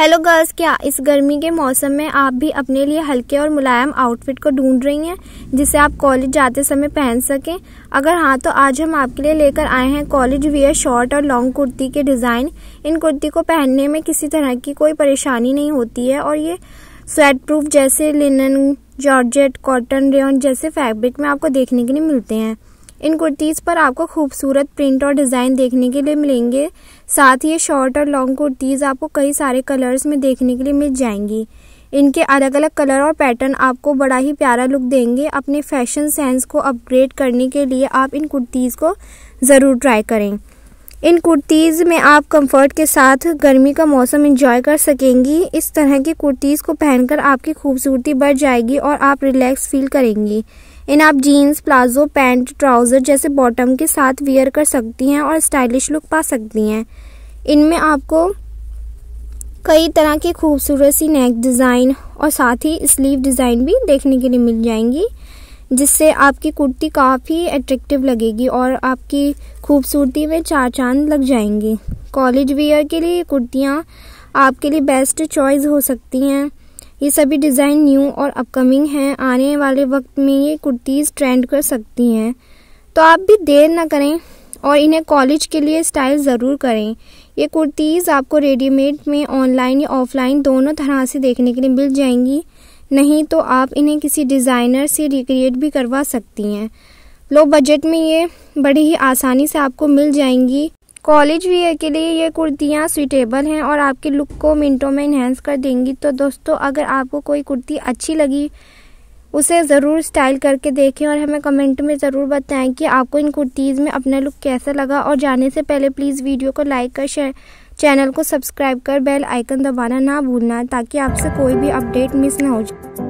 hello girls क्या इस गर्मी के मौसम में आप भी अपने लिए हल्के और मुलायम आउटफिट को ढूंढ रही हैं जिसे आप कॉलेज जाते समय पहन सकें अगर हाँ तो आज हम आपके लिए लेकर आए हैं कॉलेज वियर शॉर्ट और लॉन्ग कुर्ती के डिज़ाइन इन कुर्ती को पहनने में किसी तरह की कोई परेशानी नहीं होती है और ये स्वेट प्रूफ जैसे लिनन जॉर्जेट कॉटन रेन जैसे फैब्रिक में आपको देखने के लिए मिलते हैं इन कुर्तीज़ पर आपको खूबसूरत प्रिंट और डिज़ाइन देखने के लिए मिलेंगे साथ ही ये शॉर्ट और लॉन्ग कुर्तीज़ आपको कई सारे कलर्स में देखने के लिए मिल जाएंगी इनके अलग अलग कलर और पैटर्न आपको बड़ा ही प्यारा लुक देंगे अपने फैशन सेंस को अपग्रेड करने के लिए आप इन कुर्तीज़ को ज़रूर ट्राई करें इन कुर्तीज़ में आप कंफर्ट के साथ गर्मी का मौसम एंजॉय कर सकेंगी इस तरह की कुर्तीज़ को पहनकर आपकी खूबसूरती बढ़ जाएगी और आप रिलैक्स फील करेंगी इन आप जीन्स प्लाजो पैंट ट्राउज़र जैसे बॉटम के साथ वियर कर सकती हैं और स्टाइलिश लुक पा सकती हैं इनमें आपको कई तरह की खूबसूरत सी नेक डिज़ाइन और साथ ही स्लीव डिज़ाइन भी देखने के लिए मिल जाएंगी जिससे आपकी कुर्ती काफ़ी अट्रैक्टिव लगेगी और आपकी खूबसूरती में चार चांद लग जाएंगी कॉलेज वियर के लिए कुर्तियाँ आपके लिए बेस्ट चॉइस हो सकती हैं ये सभी डिज़ाइन न्यू और अपकमिंग हैं आने वाले वक्त में ये कुर्तीज़ ट्रेंड कर सकती हैं तो आप भी देर ना करें और इन्हें कॉलेज के लिए स्टाइल ज़रूर करें ये कुर्तीज़ आपको रेडीमेड में ऑनलाइन या ऑफलाइन दोनों तरह से देखने के लिए मिल जाएंगी नहीं तो आप इन्हें किसी डिज़ाइनर से रिक्रिएट भी करवा सकती हैं लो बजट में ये बड़ी ही आसानी से आपको मिल जाएंगी कॉलेज वियर के लिए ये कुर्तियाँ सूटेबल हैं और आपके लुक को मिनटों में इन्हेंस कर देंगी तो दोस्तों अगर आपको कोई कुर्ती अच्छी लगी उसे ज़रूर स्टाइल करके देखें और हमें कमेंट में ज़रूर बताएं कि आपको इन कुर्तीज़ में अपना लुक कैसा लगा और जाने से पहले प्लीज़ वीडियो को लाइक कर शेयर चैनल को सब्सक्राइब कर बेल आइकन दबाना ना भूलना ताकि आपसे कोई भी अपडेट मिस ना हो जाए